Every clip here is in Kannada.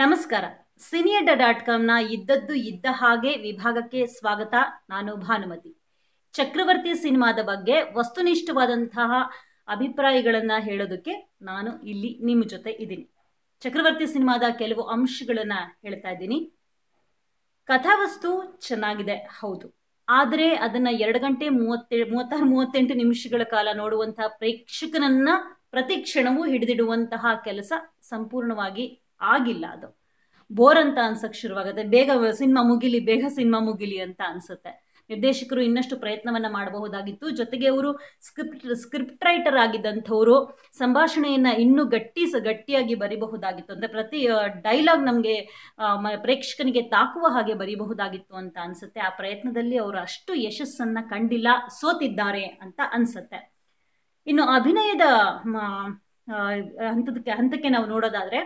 ನಮಸ್ಕಾರ ಸಿನಿಯಡ್ಡ ಡಾಟ್ ಕಾಮ್ನ ಇದ್ದದ್ದು ಇದ್ದ ಹಾಗೆ ವಿಭಾಗಕ್ಕೆ ಸ್ವಾಗತ ನಾನು ಭಾನುಮತಿ ಚಕ್ರವರ್ತಿ ಸಿನಿಮಾದ ಬಗ್ಗೆ ವಸ್ತುನಿಷ್ಠವಾದಂತಹ ಅಭಿಪ್ರಾಯಗಳನ್ನು ಹೇಳೋದಕ್ಕೆ ನಾನು ಇಲ್ಲಿ ನಿಮ್ಮ ಜೊತೆ ಇದ್ದೀನಿ ಚಕ್ರವರ್ತಿ ಸಿನಿಮಾದ ಕೆಲವು ಅಂಶಗಳನ್ನು ಹೇಳ್ತಾ ಇದ್ದೀನಿ ಕಥಾವಸ್ತು ಚೆನ್ನಾಗಿದೆ ಹೌದು ಆದರೆ ಅದನ್ನು ಎರಡು ಗಂಟೆ ಮೂವತ್ತೆ ಮೂವತ್ತಾರು ಮೂವತ್ತೆಂಟು ನಿಮಿಷಗಳ ಕಾಲ ನೋಡುವಂತಹ ಪ್ರೇಕ್ಷಕನನ್ನ ಪ್ರತಿ ಕ್ಷಣವೂ ಹಿಡಿದಿಡುವಂತಹ ಕೆಲಸ ಸಂಪೂರ್ಣವಾಗಿ ಆಗಿಲ್ಲ ಅದು ಬೋರ್ ಅಂತ ಅನ್ಸಕ್ ಶುರುವಾಗುತ್ತೆ ಬೇಗ ಸಿನಿಮಾ ಮುಗಿಲಿ ಬೇಗ ಸಿನಿಮಾ ಮುಗಿಲಿ ಅಂತ ಅನ್ಸುತ್ತೆ ನಿರ್ದೇಶಕರು ಇನ್ನಷ್ಟು ಪ್ರಯತ್ನವನ್ನ ಮಾಡಬಹುದಾಗಿತ್ತು ಜೊತೆಗೆ ಅವರು ಸ್ಕ್ರಿಪ್ಟ್ ಸ್ಕ್ರಿಪ್ಟ್ ರೈಟರ್ ಆಗಿದ್ದಂಥವರು ಸಂಭಾಷಣೆಯನ್ನ ಇನ್ನೂ ಗಟ್ಟಿ ಗಟ್ಟಿಯಾಗಿ ಬರಿಬಹುದಾಗಿತ್ತು ಅಂದರೆ ಪ್ರತಿ ಡೈಲಾಗ್ ನಮಗೆ ಪ್ರೇಕ್ಷಕನಿಗೆ ತಾಕುವ ಹಾಗೆ ಬರಿಬಹುದಾಗಿತ್ತು ಅಂತ ಅನ್ಸುತ್ತೆ ಆ ಪ್ರಯತ್ನದಲ್ಲಿ ಅವರು ಅಷ್ಟು ಯಶಸ್ಸನ್ನ ಕಂಡಿಲ್ಲ ಸೋತಿದ್ದಾರೆ ಅಂತ ಅನ್ಸುತ್ತೆ ಇನ್ನು ಅಭಿನಯದ ಹಂತದಕ್ಕೆ ಹಂತಕ್ಕೆ ನಾವು ನೋಡೋದಾದ್ರೆ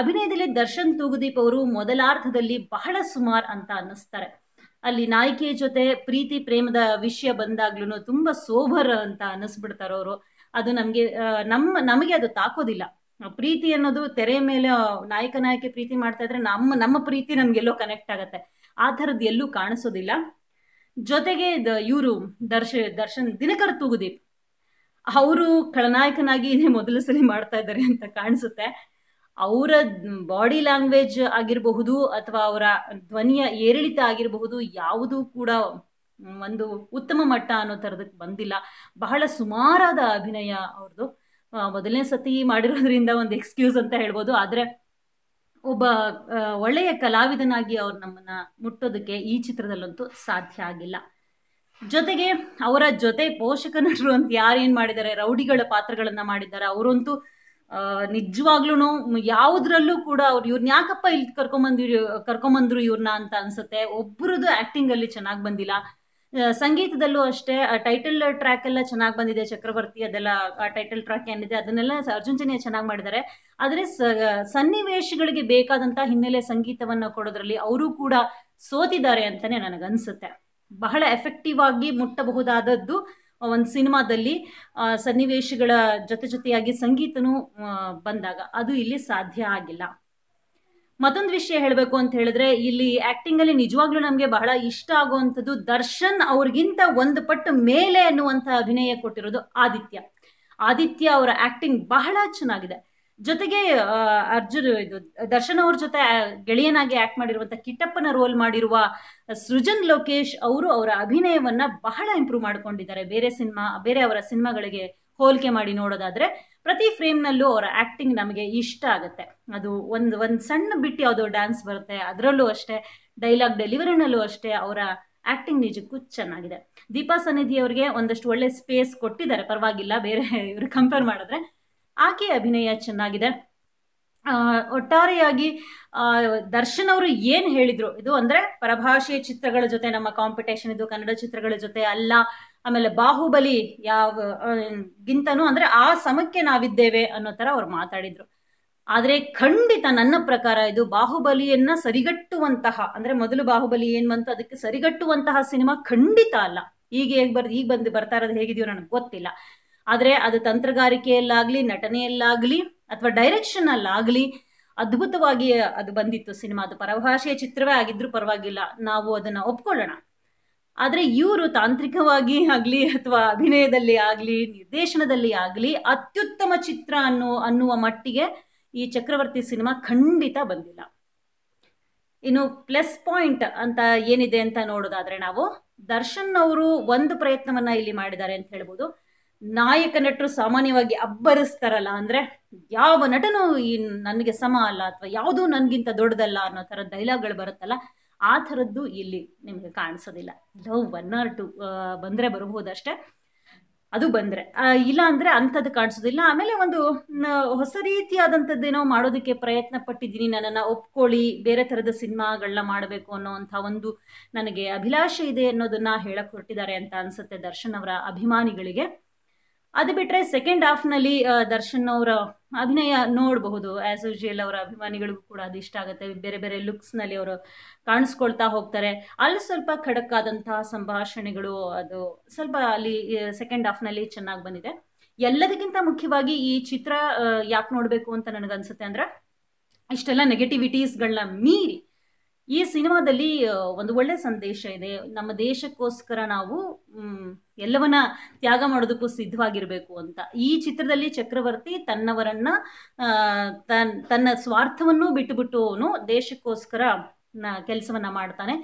ಅಭಿನಯದಲ್ಲಿ ದರ್ಶನ್ ತೂಗುದೀಪ್ ಅವರು ಮೊದಲಾರ್ಧದಲ್ಲಿ ಬಹಳ ಸುಮಾರ್ ಅಂತ ಅನ್ನಿಸ್ತಾರೆ ಅಲ್ಲಿ ನಾಯಕಿಯ ಜೊತೆ ಪ್ರೀತಿ ಪ್ರೇಮದ ವಿಷಯ ಬಂದಾಗ್ಲೂ ತುಂಬಾ ಸೋಭರ್ ಅಂತ ಅನ್ನಿಸ್ಬಿಡ್ತಾರೆ ಅವರು ಅದು ನಮಗೆ ನಮ್ಮ ನಮಗೆ ಅದು ತಾಕೋದಿಲ್ಲ ಪ್ರೀತಿ ಅನ್ನೋದು ತೆರೆ ಮೇಲೆ ನಾಯಕ ನಾಯಕಿ ಪ್ರೀತಿ ಮಾಡ್ತಾ ಇದ್ರೆ ನಮ್ಮ ನಮ್ಮ ಪ್ರೀತಿ ನಮ್ಗೆಲ್ಲೋ ಕನೆಕ್ಟ್ ಆಗತ್ತೆ ಆ ಥರದ್ದು ಎಲ್ಲೂ ಕಾಣಿಸೋದಿಲ್ಲ ಜೊತೆಗೆ ಇವರು ದರ್ಶ ದರ್ಶನ್ ದಿನಕರ್ ತೂಗುದೀಪ್ ಅವರು ಖಳನಾಯಕನಾಗಿ ಇದೇ ಮೊದಲ ಸಲ ಮಾಡ್ತಾ ಇದ್ದಾರೆ ಅಂತ ಕಾಣಿಸುತ್ತೆ ಅವರ ಬಾಡಿ ಲ್ಯಾಂಗ್ವೇಜ್ ಆಗಿರಬಹುದು ಅಥವಾ ಅವರ ಧ್ವನಿಯ ಏರಿಳಿತ ಆಗಿರಬಹುದು ಯಾವುದೂ ಕೂಡ ಒಂದು ಉತ್ತಮ ಮಟ್ಟ ಅನ್ನೋ ಥರದಕ್ಕೆ ಬಂದಿಲ್ಲ ಬಹಳ ಸುಮಾರಾದ ಅಭಿನಯ ಅವ್ರದ್ದು ಮೊದಲನೇ ಸತಿ ಮಾಡಿರೋದ್ರಿಂದ ಒಂದು ಎಕ್ಸ್ಕ್ಯೂಸ್ ಅಂತ ಹೇಳ್ಬೋದು ಆದರೆ ಒಬ್ಬ ಒಳ್ಳೆಯ ಕಲಾವಿದನಾಗಿ ಅವ್ರು ನಮ್ಮನ್ನ ಮುಟ್ಟೋದಕ್ಕೆ ಈ ಚಿತ್ರದಲ್ಲಂತೂ ಸಾಧ್ಯ ಆಗಿಲ್ಲ ಜೊತೆಗೆ ಅವರ ಜೊತೆ ಪೋಷಕ ನಟರು ಅಂತ ಯಾರೇನು ಮಾಡಿದ್ದಾರೆ ರೌಡಿಗಳ ಪಾತ್ರಗಳನ್ನು ಮಾಡಿದ್ದಾರೆ ಅವರಂತೂ ನಿಜವಾಗ್ಲೂ ಯಾವುದ್ರಲ್ಲೂ ಕೂಡ ಅವ್ರು ಇವ್ರನ್ನ ಯಾಕಪ್ಪ ಇಲ್ಲಿ ಕರ್ಕೊಂಬಂದಿರು ಕರ್ಕೊಂಬಂದ್ರು ಇವ್ರನ್ನ ಅಂತ ಅನ್ಸುತ್ತೆ ಒಬ್ಬರದ್ದು ಅಲ್ಲಿ ಚೆನ್ನಾಗಿ ಬಂದಿಲ್ಲ ಸಂಗೀತದಲ್ಲೂ ಅಷ್ಟೇ ಟೈಟಲ್ ಟ್ರ್ಯಾಕ್ ಎಲ್ಲ ಚೆನ್ನಾಗಿ ಬಂದಿದೆ ಚಕ್ರವರ್ತಿ ಅದೆಲ್ಲ ಟೈಟಲ್ ಟ್ರ್ಯಾಕ್ ಏನಿದೆ ಅದನ್ನೆಲ್ಲ ಅರ್ಜುನ್ ಜನ್ಯ ಚೆನ್ನಾಗಿ ಮಾಡಿದ್ದಾರೆ ಆದರೆ ಸನ್ನಿವೇಶಗಳಿಗೆ ಬೇಕಾದಂಥ ಹಿನ್ನೆಲೆ ಸಂಗೀತವನ್ನು ಕೊಡೋದ್ರಲ್ಲಿ ಅವರು ಕೂಡ ಸೋತಿದ್ದಾರೆ ಅಂತಲೇ ನನಗನ್ಸುತ್ತೆ ಬಹಳ ಎಫೆಕ್ಟಿವ್ ಆಗಿ ಮುಟ್ಟಬಹುದಾದದ್ದು ಒಂದು ಸಿನಿಮಾದಲ್ಲಿ ಸನ್ನಿವೇಶಗಳ ಜೊತೆ ಜೊತೆಯಾಗಿ ಸಂಗೀತನೂ ಬಂದಾಗ ಅದು ಇಲ್ಲಿ ಸಾಧ್ಯ ಆಗಿಲ್ಲ ಮತ್ತೊಂದು ವಿಷಯ ಹೇಳಬೇಕು ಅಂತ ಹೇಳಿದ್ರೆ ಇಲ್ಲಿ ಆಕ್ಟಿಂಗ್ ಅಲ್ಲಿ ನಿಜವಾಗ್ಲೂ ನಮಗೆ ಬಹಳ ಇಷ್ಟ ಆಗುವಂಥದ್ದು ದರ್ಶನ್ ಅವ್ರಿಗಿಂತ ಒಂದು ಪಟ್ಟು ಮೇಲೆ ಅನ್ನುವಂಥ ಅಭಿನಯ ಕೊಟ್ಟಿರೋದು ಆದಿತ್ಯ ಆದಿತ್ಯ ಅವರ ಆಕ್ಟಿಂಗ್ ಬಹಳ ಚೆನ್ನಾಗಿದೆ ಜೊತೆಗೆ ಅರ್ಜುನ್ ಇದು ದರ್ಶನ್ ಅವ್ರ ಜೊತೆ ಗೆಳೆಯನಾಗಿ ಆಕ್ಟ್ ಮಾಡಿರುವಂತ ಕಿಟ್ಟಪ್ಪನ ರೋಲ್ ಮಾಡಿರುವ ಸೃಜನ್ ಲೋಕೇಶ್ ಅವರು ಅವರ ಅಭಿನಯವನ್ನ ಬಹಳ ಇಂಪ್ರೂವ್ ಮಾಡ್ಕೊಂಡಿದ್ದಾರೆ ಬೇರೆ ಸಿನಿಮಾ ಬೇರೆ ಅವರ ಸಿನಿಮಾಗಳಿಗೆ ಹೋಲಿಕೆ ಮಾಡಿ ನೋಡೋದಾದ್ರೆ ಪ್ರತಿ ಫ್ರೇಮ್ನಲ್ಲೂ ಅವರ ಆಕ್ಟಿಂಗ್ ನಮಗೆ ಇಷ್ಟ ಆಗುತ್ತೆ ಅದು ಒಂದು ಒಂದು ಸಣ್ಣ ಬಿಟ್ಟು ಯಾವುದೋ ಡ್ಯಾನ್ಸ್ ಬರುತ್ತೆ ಅದರಲ್ಲೂ ಅಷ್ಟೇ ಡೈಲಾಗ್ ಡೆಲಿವರಿನಲ್ಲೂ ಅಷ್ಟೇ ಅವರ ಆಕ್ಟಿಂಗ್ ನಿಜಕ್ಕೂ ಚೆನ್ನಾಗಿದೆ ದೀಪಾ ಸನ್ನಿಧಿ ಅವರಿಗೆ ಒಂದಷ್ಟು ಒಳ್ಳೆ ಸ್ಪೇಸ್ ಕೊಟ್ಟಿದ್ದಾರೆ ಪರವಾಗಿಲ್ಲ ಬೇರೆ ಇವರು ಕಂಪೇರ್ ಮಾಡಿದ್ರೆ ಆಕೆ ಅಭಿನಯ ಚೆನ್ನಾಗಿದೆ ಒಟ್ಟಾರೆಯಾಗಿ ದರ್ಶನ್ ಅವರು ಏನು ಹೇಳಿದರು ಇದು ಅಂದರೆ ಪರಭಾಷೆಯ ಚಿತ್ರಗಳ ಜೊತೆ ನಮ್ಮ ಕಾಂಪಿಟೇಷನ್ ಇದು ಕನ್ನಡ ಚಿತ್ರಗಳ ಜೊತೆ ಅಲ್ಲ ಆಮೇಲೆ ಬಾಹುಬಲಿ ಯಾವ ಗಿಂತನೂ ಅಂದರೆ ಆ ಸಮಕ್ಕೆ ನಾವಿದ್ದೇವೆ ಅನ್ನೋ ಥರ ಅವ್ರು ಮಾತಾಡಿದರು ಆದರೆ ಖಂಡಿತ ನನ್ನ ಪ್ರಕಾರ ಇದು ಬಾಹುಬಲಿಯನ್ನ ಸರಿಗಟ್ಟುವಂತಹ ಅಂದರೆ ಮೊದಲು ಬಾಹುಬಲಿ ಏನು ಬಂತು ಅದಕ್ಕೆ ಸರಿಗಟ್ಟುವಂತಹ ಸಿನಿಮಾ ಖಂಡಿತ ಅಲ್ಲ ಈಗ ಹೇಗೆ ಬರ್ದು ಈಗ ಬಂದು ಬರ್ತಾ ಇರೋದು ಹೇಗಿದೆಯೋ ನನಗೆ ಗೊತ್ತಿಲ್ಲ ಆದರೆ ಅದು ತಂತ್ರಗಾರಿಕೆಯಲ್ಲಾಗಲಿ ನಟನೆಯಲ್ಲಾಗಲಿ ಅಥವಾ ಡೈರೆಕ್ಷನ್ ಅಲ್ಲಾಗಲಿ ಅದ್ಭುತವಾಗಿ ಅದು ಬಂದಿತ್ತು ಸಿನಿಮಾ ಅದು ಪರಭಾಷೆಯ ಚಿತ್ರವೇ ಆಗಿದ್ರೂ ಪರವಾಗಿಲ್ಲ ನಾವು ಅದನ್ನು ಒಪ್ಕೊಳ್ಳೋಣ ಆದರೆ ಇವರು ತಾಂತ್ರಿಕವಾಗಿ ಆಗಲಿ ಅಥವಾ ಅಭಿನಯದಲ್ಲಿ ಆಗಲಿ ನಿರ್ದೇಶನದಲ್ಲಿ ಆಗಲಿ ಅತ್ಯುತ್ತಮ ಚಿತ್ರ ಅನ್ನು ಅನ್ನುವ ಮಟ್ಟಿಗೆ ಈ ಚಕ್ರವರ್ತಿ ಸಿನಿಮಾ ಖಂಡಿತ ಬಂದಿಲ್ಲ ಇನ್ನು ಪ್ಲಸ್ ಪಾಯಿಂಟ್ ಅಂತ ಏನಿದೆ ಅಂತ ನೋಡೋದಾದ್ರೆ ನಾವು ದರ್ಶನ್ ಅವರು ಒಂದು ಪ್ರಯತ್ನವನ್ನ ಇಲ್ಲಿ ಮಾಡಿದ್ದಾರೆ ಅಂತ ಹೇಳ್ಬೋದು ನಾಯಕ ನಟರು ಸಾಮಾನ್ಯವಾಗಿ ಅಬ್ಬರಿಸ್ತಾರಲ್ಲ ಅಂದರೆ ಯಾವ ನಟನೂ ಈ ನನಗೆ ಸಮ ಅಲ್ಲ ಅಥವಾ ಯಾವುದೂ ನನಗಿಂತ ದೊಡ್ಡದಲ್ಲ ಅನ್ನೋ ಥರ ಡೈಲಾಗ್ಗಳು ಬರುತ್ತಲ್ಲ ಆ ಥರದ್ದು ಇಲ್ಲಿ ನಿಮಗೆ ಕಾಣಿಸೋದಿಲ್ಲ ಲವ್ ಒನ್ ಆರ್ ಟು ಬಂದರೆ ಬರಬಹುದಷ್ಟೇ ಅದು ಬಂದರೆ ಇಲ್ಲ ಅಂದರೆ ಅಂಥದ್ದು ಕಾಣಿಸೋದಿಲ್ಲ ಆಮೇಲೆ ಒಂದು ಹೊಸ ಏನೋ ಮಾಡೋದಕ್ಕೆ ಪ್ರಯತ್ನ ಪಟ್ಟಿದ್ದೀನಿ ನನ್ನನ್ನು ಒಪ್ಕೊಳ್ಳಿ ಬೇರೆ ಥರದ ಸಿನಿಮಾಗಳನ್ನ ಮಾಡಬೇಕು ಅನ್ನೋವಂಥ ಒಂದು ನನಗೆ ಅಭಿಲಾಷೆ ಇದೆ ಅನ್ನೋದನ್ನು ಹೇಳಕ್ಕೆ ಹೊರಟಿದ್ದಾರೆ ಅಂತ ಅನಿಸುತ್ತೆ ದರ್ಶನ್ ಅವರ ಅಭಿಮಾನಿಗಳಿಗೆ ಅದು ಬಿಟ್ರೆ ಸೆಕೆಂಡ್ ಹಾಫ್ನಲ್ಲಿ ದರ್ಶನ್ ಅವರ ಅಭಿನಯ ನೋಡಬಹುದು ಆ್ಯಸ್ ಯೂಶಲ್ ಅವರ ಅಭಿಮಾನಿಗಳಿಗೂ ಕೂಡ ಅದು ಇಷ್ಟ ಆಗುತ್ತೆ ಬೇರೆ ಬೇರೆ ಲುಕ್ಸ್ನಲ್ಲಿ ಅವರು ಕಾಣಿಸ್ಕೊಳ್ತಾ ಹೋಗ್ತಾರೆ ಅಲ್ಲಿ ಸ್ವಲ್ಪ ಖಡಕ್ ಆದಂತಹ ಸಂಭಾಷಣೆಗಳು ಅದು ಸ್ವಲ್ಪ ಅಲ್ಲಿ ಸೆಕೆಂಡ್ ಹಾಫ್ನಲ್ಲಿ ಚೆನ್ನಾಗಿ ಬಂದಿದೆ ಎಲ್ಲದಕ್ಕಿಂತ ಮುಖ್ಯವಾಗಿ ಈ ಚಿತ್ರ ಯಾಕೆ ನೋಡಬೇಕು ಅಂತ ನನಗನ್ಸುತ್ತೆ ಅಂದರೆ ಇಷ್ಟೆಲ್ಲ ನೆಗೆಟಿವಿಟೀಸ್ಗಳನ್ನ ಮೀರಿ ಈ ಸಿನಿಮಾದಲ್ಲಿ ಒಂದು ಒಳ್ಳೆ ಸಂದೇಶ ಇದೆ ನಮ್ಮ ದೇಶಕ್ಕೋಸ್ಕರ ನಾವು ಎಲ್ಲವನ್ನ ತ್ಯಾಗ ಮಾಡೋದಕ್ಕೂ ಸಿದ್ಧವಾಗಿರಬೇಕು ಅಂತ ಈ ಚಿತ್ರದಲ್ಲಿ ಚಕ್ರವರ್ತಿ ತನ್ನವರನ್ನ ತನ್ನ ಸ್ವಾರ್ಥವನ್ನು ಬಿಟ್ಟುಬಿಟ್ಟು ಅವನು ದೇಶಕ್ಕೋಸ್ಕರ ಕೆಲಸವನ್ನ ಮಾಡ್ತಾನೆ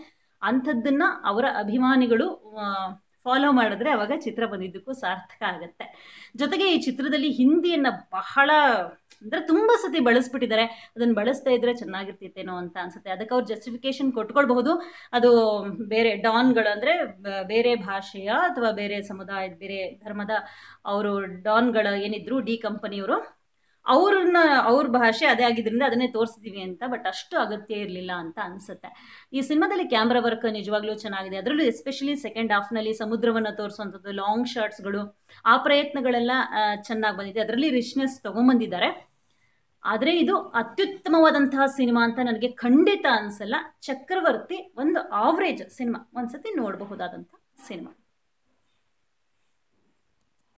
ಅಂಥದ್ದನ್ನ ಅವರ ಅಭಿಮಾನಿಗಳು ಫಾಲೋ ಮಾಡಿದ್ರೆ ಅವಾಗ ಚಿತ್ರ ಬಂದಿದ್ದಕ್ಕೂ ಸಾರ್ಥಕ ಆಗುತ್ತೆ ಜೊತೆಗೆ ಈ ಚಿತ್ರದಲ್ಲಿ ಹಿಂದಿಯನ್ನು ಬಹಳ ಅಂದರೆ ತುಂಬ ಸತಿ ಬಳಸ್ಬಿಟ್ಟಿದ್ದಾರೆ ಅದನ್ನು ಬಳಸ್ತಾ ಇದ್ರೆ ಚೆನ್ನಾಗಿರ್ತಿತ್ತೇನೋ ಅಂತ ಅನ್ಸುತ್ತೆ ಅದಕ್ಕೆ ಅವ್ರು ಜಸ್ಟಿಫಿಕೇಶನ್ ಕೊಟ್ಕೊಳ್ಬಹುದು ಅದು ಬೇರೆ ಡಾನ್ಗಳು ಅಂದರೆ ಬೇರೆ ಭಾಷೆಯ ಅಥವಾ ಬೇರೆ ಸಮುದಾಯದ ಬೇರೆ ಧರ್ಮದ ಅವರು ಡಾನ್ಗಳ ಏನಿದ್ರು ಡಿ ಕಂಪನಿಯವರು ಅವ್ರನ್ನ ಅವ್ರ ಭಾಷೆ ಅದೇ ಆಗಿದ್ರಿಂದ ಅದನ್ನೇ ತೋರಿಸಿದೀವಿ ಅಂತ ಬಟ್ ಅಷ್ಟು ಅಗತ್ಯ ಇರಲಿಲ್ಲ ಅಂತ ಅನಿಸುತ್ತೆ ಈ ಸಿನಿಮಾದಲ್ಲಿ ಕ್ಯಾಮ್ರಾ ವರ್ಕ್ ನಿಜವಾಗ್ಲೂ ಚೆನ್ನಾಗಿದೆ ಅದರಲ್ಲೂ ಎಸ್ಪೆಷಲಿ ಸೆಕೆಂಡ್ ಹಾಫ್ನಲ್ಲಿ ಸಮುದ್ರವನ್ನು ತೋರಿಸುವಂಥದ್ದು ಲಾಂಗ್ ಶಾರ್ಟ್ಸ್ಗಳು ಆ ಪ್ರಯತ್ನಗಳೆಲ್ಲ ಚೆನ್ನಾಗಿ ಬಂದಿದೆ ಅದರಲ್ಲಿ ರಿಚ್ನೆಸ್ ತೊಗೊಂಬಂದಿದ್ದಾರೆ ಆದರೆ ಇದು ಅತ್ಯುತ್ತಮವಾದಂತಹ ಸಿನಿಮಾ ಅಂತ ನನಗೆ ಖಂಡಿತ ಅನಿಸಲ್ಲ ಚಕ್ರವರ್ತಿ ಒಂದು ಆವ್ರೇಜ್ ಸಿನಿಮಾ ಒಂದ್ಸತಿ ನೋಡಬಹುದಾದಂಥ ಸಿನಿಮಾ